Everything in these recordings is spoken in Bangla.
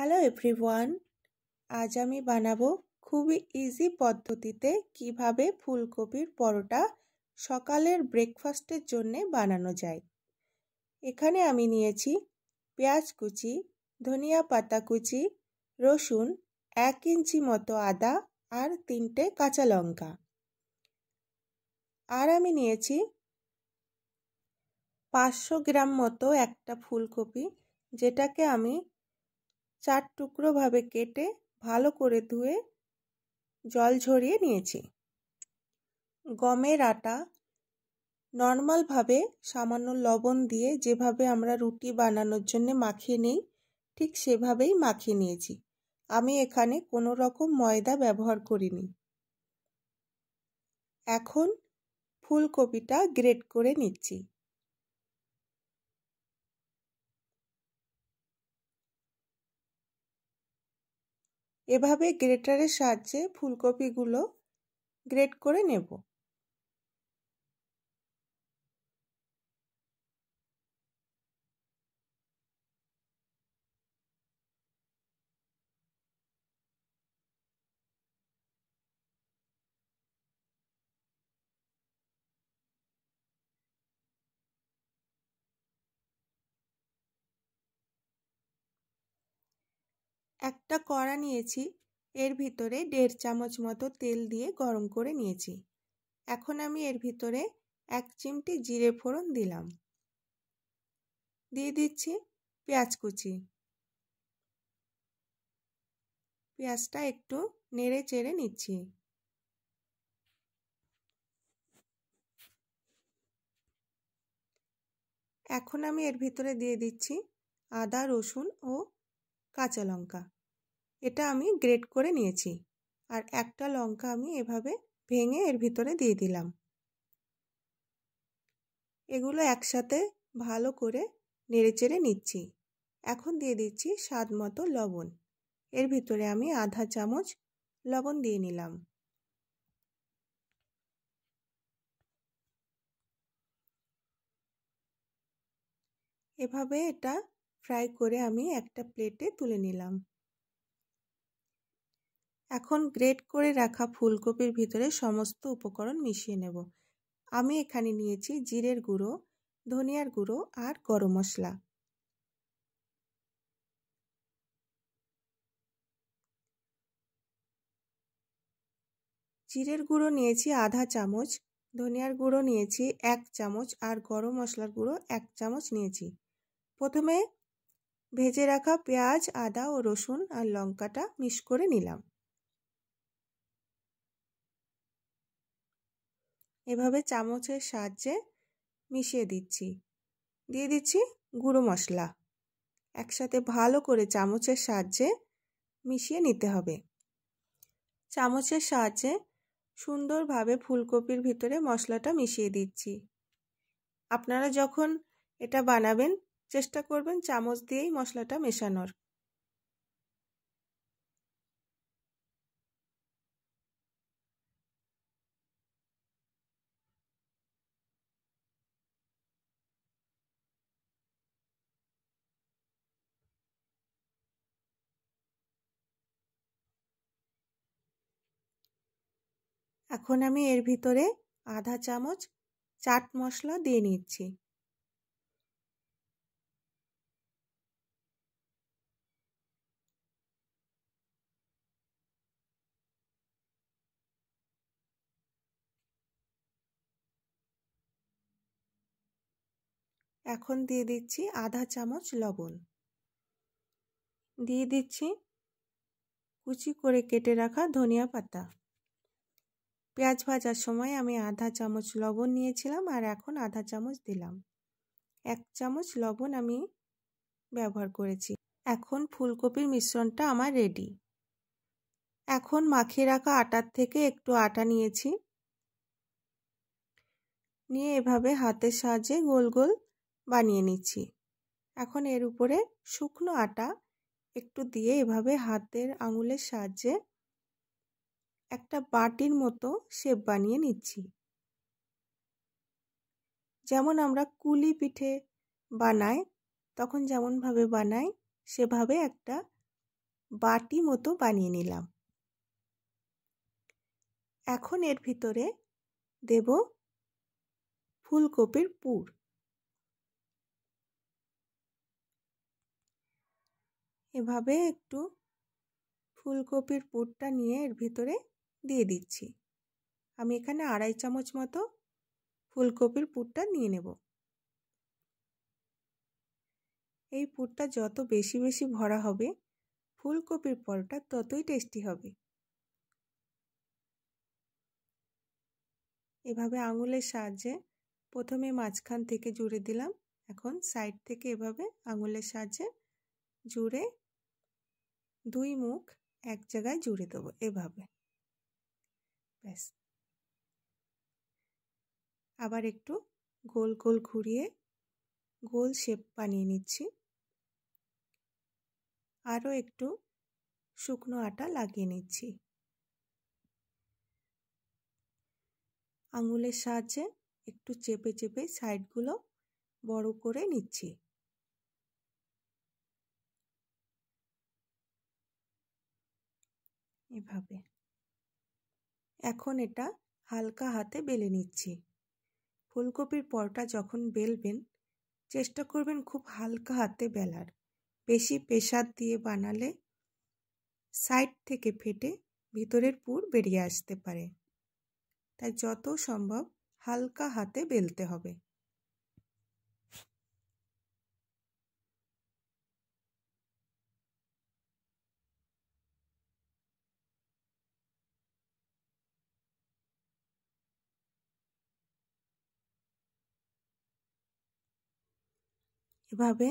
হ্যালো এভরিওয়ান আজ আমি বানাবো খুবই ইজি পদ্ধতিতে কিভাবে ফুলকপির পরোটা সকালের ব্রেকফাস্টের জন্যে বানানো যায় এখানে আমি নিয়েছি পেঁয়াজ কুচি ধনিয়া পাতা কুচি রসুন এক ইঞ্চি মতো আদা আর তিনটে কাঁচা লঙ্কা আর আমি নিয়েছি পাঁচশো গ্রাম মতো একটা ফুলকপি যেটাকে আমি চার টুকরোভাবে কেটে ভালো করে ধুয়ে জল ঝরিয়ে নিয়েছি গমের আটা নর্মালভাবে সামান্য লবণ দিয়ে যেভাবে আমরা রুটি বানানোর জন্য মাখিয়ে নিই ঠিক সেভাবেই মাখিয়ে নিয়েছি আমি এখানে কোনো রকম ময়দা ব্যবহার করিনি এখন ফুলকপিটা গ্রেট করে নিচ্ছি এভাবে গ্রেটারের সাহায্যে ফুলকপিগুলো গ্রেট করে নেব একটা কড়া নিয়েছি এর ভিতরে দেড় চামচ মতো তেল দিয়ে গরম করে নিয়েছি এখন আমি এর ভিতরে এক চিমটি জিরে ফোড়ন দিলাম দিয়ে দিচ্ছি পেঁয়াজ কুচি পেঁয়াজটা একটু নেড়ে চেড়ে নিচ্ছি এখন আমি এর ভিতরে দিয়ে দিচ্ছি আদা রসুন ও কাঁচা লঙ্কা এটা আমি গ্রেট করে নিয়েছি আর একটা লঙ্কা আমি এভাবে ভেঙে এর ভিতরে দিয়ে দিলাম এগুলো একসাথে ভালো করে নেড়েচেড়ে নিচ্ছি এখন দিয়ে দিচ্ছি স্বাদ মতো লবণ এর ভিতরে আমি আধা চামচ লবণ দিয়ে নিলাম এভাবে এটা ফ্রাই করে আমি একটা প্লেটে তুলে নিলাম এখন গ্রেট করে রাখা ফুলকপির ভিতরে সমস্ত উপকরণ মিশিয়ে নেব আমি এখানে নিয়েছি জিরের গুঁড়ো ধনিয়ার গুঁড়ো আর গরম মশলা জিরের গুঁড়ো নিয়েছি আধা চামচ ধনিয়ার গুঁড়ো নিয়েছি এক চামচ আর গরম মশলার গুঁড়ো এক চামচ নিয়েছি প্রথমে ভেজে রাখা পেঁয়াজ আদা ও রসুন আর লঙ্কাটা মিক্স করে নিলাম এভাবে চামচের সাহায্যে মিশিয়ে দিচ্ছি দিয়ে দিচ্ছি গুঁড়ো মশলা একসাথে ভালো করে চামচের সাহায্যে মিশিয়ে নিতে হবে চামচের সাহায্যে সুন্দরভাবে ফুলকপির ভিতরে মশলাটা মিশিয়ে দিচ্ছি আপনারা যখন এটা বানাবেন চেষ্টা করবেন চামচ দিয়েই মশলাটা মেশানোর এখন আমি এর ভিতরে আধা চামচ চাট মশলা দিয়ে নিচ্ছি এখন দিয়ে দিচ্ছি আধা চামচ লবণ দিয়ে দিচ্ছি কুচি করে কেটে রাখা ধনিয়া পাতা পেঁয়াজ ভাজার সময় আমি আধা চামচ লবণ নিয়েছিলাম আর এখন আধা চামচ দিলাম এক চামচ লবণ আমি ব্যবহার করেছি এখন ফুলকপির মিশ্রণটা আমার রেডি এখন মাখিয়ে রাখা আটার থেকে একটু আটা নিয়েছি নিয়ে এভাবে হাতের সাহায্যে গোল গোল বানিয়ে নিচ্ছি এখন এর উপরে শুকনো আটা একটু দিয়ে এভাবে হাতের আঙুলের সাহায্যে একটা বাটির মতো শেপ বানিয়ে নিচ্ছি যেমন আমরা কুলি পিঠে বানাই তখন যেমনভাবে বানাই সেভাবে একটা বাটি মতো বানিয়ে নিলাম এখন এর ভিতরে দেব ফুলকপির পুর এভাবে একটু ফুলকপির পুরটা নিয়ে এর ভিতরে দিয়ে দিচ্ছি আমি এখানে আড়াই চামচ মতো ফুলকপির পুরটা নিয়ে নেব এই পুরটা যত বেশি বেশি ভরা হবে ফুলকপির পরোটা ততই টেস্টি হবে এভাবে আঙুলের সাহায্যে প্রথমে মাঝখান থেকে জুড়ে দিলাম এখন সাইড থেকে এভাবে আঙুলের সাহায্যে জুড়ে দুই মুখ এক জায়গায় জুড়ে দেবো এভাবে ব্যাস আবার একটু গোল গোল ঘুরিয়ে গোল শেপ বানিয়ে নিচ্ছি আরও একটু শুকনো আটা লাগিয়ে নিচ্ছি আঙুলের সাহায্যে একটু চেপে চেপে সাইডগুলো বড় করে নিচ্ছি এভাবে এখন এটা হালকা হাতে বেলে নিচ্ছি ফুলকপির পরটা যখন বেলবেন চেষ্টা করবেন খুব হালকা হাতে বেলার বেশি প্রেশার দিয়ে বানালে সাইড থেকে ফেটে ভিতরের পুর বেরিয়ে আসতে পারে তাই যত সম্ভব হালকা হাতে বেলতে হবে এভাবে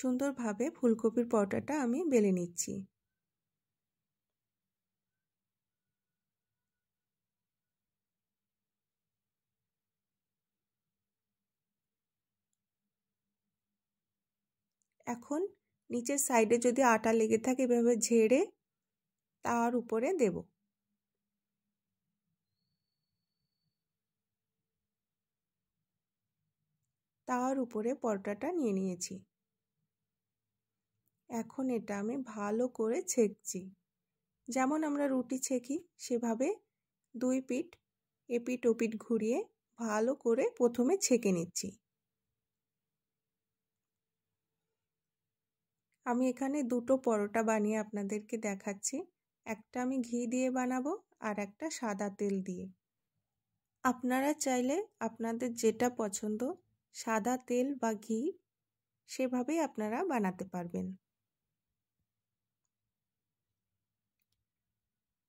সুন্দরভাবে ফুলকপির পরোটাটা আমি বেলে নিচ্ছি এখন নিচের সাইডে যদি আটা লেগে থাকে এভাবে ঝেড়ে তার উপরে দেবো তার উপরে পরোটাটা নিয়ে নিয়েছি এখন এটা আমি ভালো করে ছেঁকছি যেমন আমরা রুটি ছেঁকি সেভাবে দুই পিঠ এপিট ওপিট ঘুরিয়ে ভালো করে প্রথমে ছেঁকে নিচ্ছি আমি এখানে দুটো পরোটা বানিয়ে আপনাদেরকে দেখাচ্ছি একটা আমি ঘি দিয়ে বানাবো আর একটা সাদা তেল দিয়ে আপনারা চাইলে আপনাদের যেটা পছন্দ সাদা তেল বা ঘি সেভাবেই আপনারা বানাতে পারবেন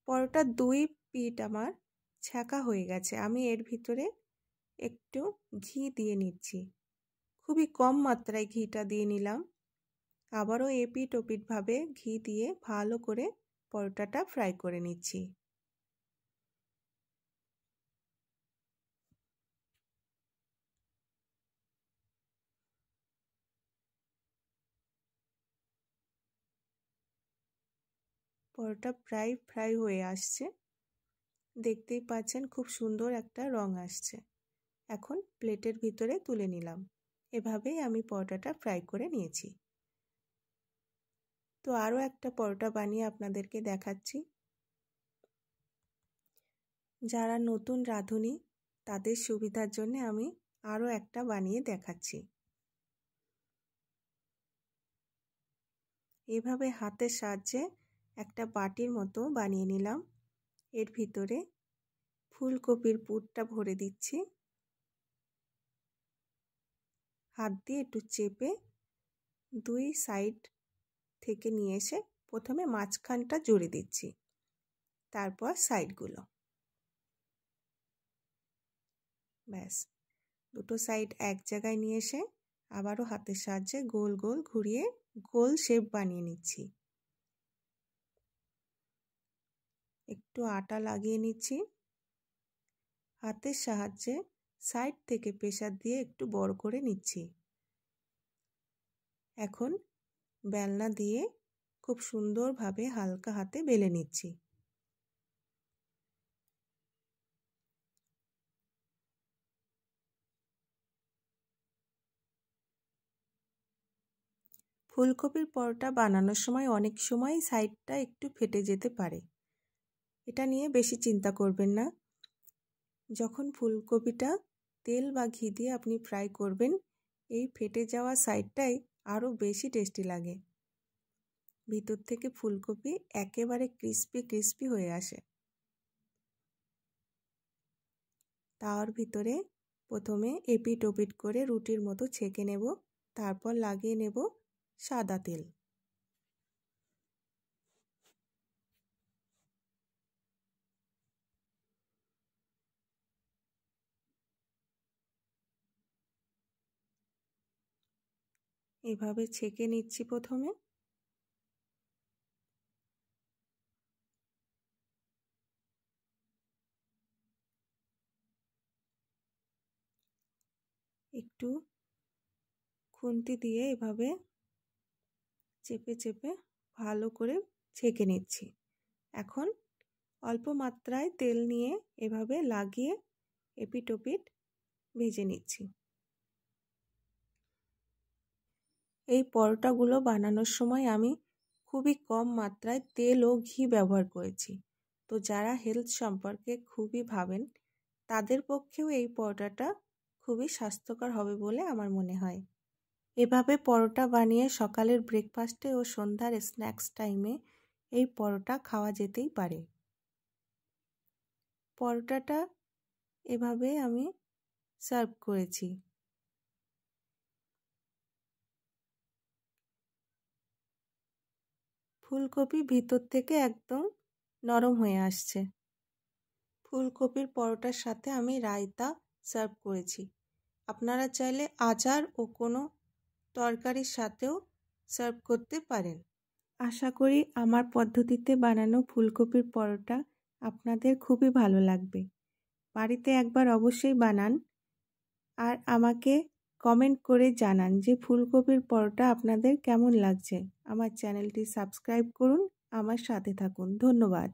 পরোটা দুই পিট আমার ছ্যাঁকা হয়ে গেছে আমি এর ভিতরে একটু ঘি দিয়ে নিচ্ছি খুবই কম মাত্রায় ঘিটা দিয়ে নিলাম আবারও এপিট ওপিটভাবে ঘি দিয়ে ভালো করে পরোটাটা ফ্রাই করে নিচ্ছি পরোটা প্রায় ফ্রাই হয়ে আসছে দেখতেই পাচ্ছেন খুব সুন্দর একটা রং আসছে এখন প্লেটের ভিতরে তুলে নিলাম এভাবেই আমি পরোটাটা ফ্রাই করে নিয়েছি তো আরও একটা পরোটা বানিয়ে আপনাদেরকে দেখাচ্ছি যারা নতুন রাঁধুনি তাদের সুবিধার জন্য আমি আরও একটা বানিয়ে দেখাচ্ছি এভাবে হাতের সাহায্যে একটা বাটির মতো বানিয়ে নিলাম এর ভিতরে ফুলকপির পুরটা ভরে দিচ্ছি হাত দিয়ে একটু চেপে দুই সাইড থেকে নিয়ে এসে প্রথমে মাঝখানটা জুড়ে দিচ্ছি তারপর সাইডগুলো ব্যাস দুটো সাইড এক জায়গায় নিয়ে এসে আবারও হাতের সাহায্যে গোল গোল ঘুরিয়ে গোল শেপ বানিয়ে নিচ্ছি একটু আটা লাগিয়ে নিচ্ছি হাতের সাহায্যে সাইড থেকে প্রেশার দিয়ে একটু বড় করে নিচ্ছি এখন বেলনা দিয়ে খুব সুন্দরভাবে হালকা হাতে বেলে নিচ্ছি ফুলকপির পরোটা বানানোর সময় অনেক সময় সাইডটা একটু ফেটে যেতে পারে এটা নিয়ে বেশি চিন্তা করবেন না যখন ফুলকপিটা তেল বা ঘি দিয়ে আপনি ফ্রাই করবেন এই ফেটে যাওয়া সাইডটাই আরও বেশি টেস্টি লাগে ভিতর থেকে ফুলকপি একেবারে ক্রিস্পি ক্রিস্পি হয়ে আসে তার ভিতরে প্রথমে এপিট ওপিট করে রুটির মতো ছেঁকে নেব তারপর লাগিয়ে নেব সাদা তেল এভাবে ছেঁকে নিচ্ছি প্রথমে একটু খুন্তি দিয়ে এভাবে চেপে চেপে ভালো করে ছেঁকে নিচ্ছি এখন অল্প মাত্রায় তেল নিয়ে এভাবে লাগিয়ে এপিটোপিট ভেজে নিচ্ছি এই পরোটাগুলো বানানোর সময় আমি খুবই কম মাত্রায় তেল ও ঘি ব্যবহার করেছি তো যারা হেলথ সম্পর্কে খুবই ভাবেন তাদের পক্ষেও এই পরোটাটা খুবই স্বাস্থ্যকর হবে বলে আমার মনে হয় এভাবে পরোটা বানিয়ে সকালের ব্রেকফাস্টে ও সন্ধ্যার স্ন্যাক্স টাইমে এই পরোটা খাওয়া যেতেই পারে পরোটাটা এভাবে আমি সার্ভ করেছি ফুলকপি ভিতর থেকে একদম নরম হয়ে আসছে ফুলকপির পরোটার সাথে আমি রায়তা সার্ভ করেছি আপনারা চাইলে আচার ও কোনো তরকারির সাথেও সার্ভ করতে পারেন আশা করি আমার পদ্ধতিতে বানানো ফুলকপির পরোটা আপনাদের খুবই ভালো লাগবে বাড়িতে একবার অবশ্যই বানান আর আমাকে কমেন্ট করে জানান যে ফুলকপির পরোটা আপনাদের কেমন লাগছে আমার চ্যানেলটি সাবস্ক্রাইব করুন আমার সাথে থাকুন ধন্যবাদ